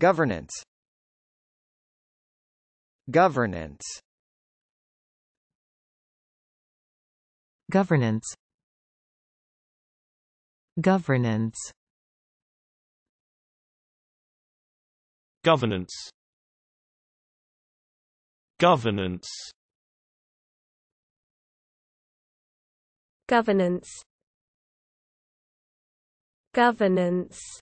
Governance Governance Governance Governance Governance Governance Governance Governance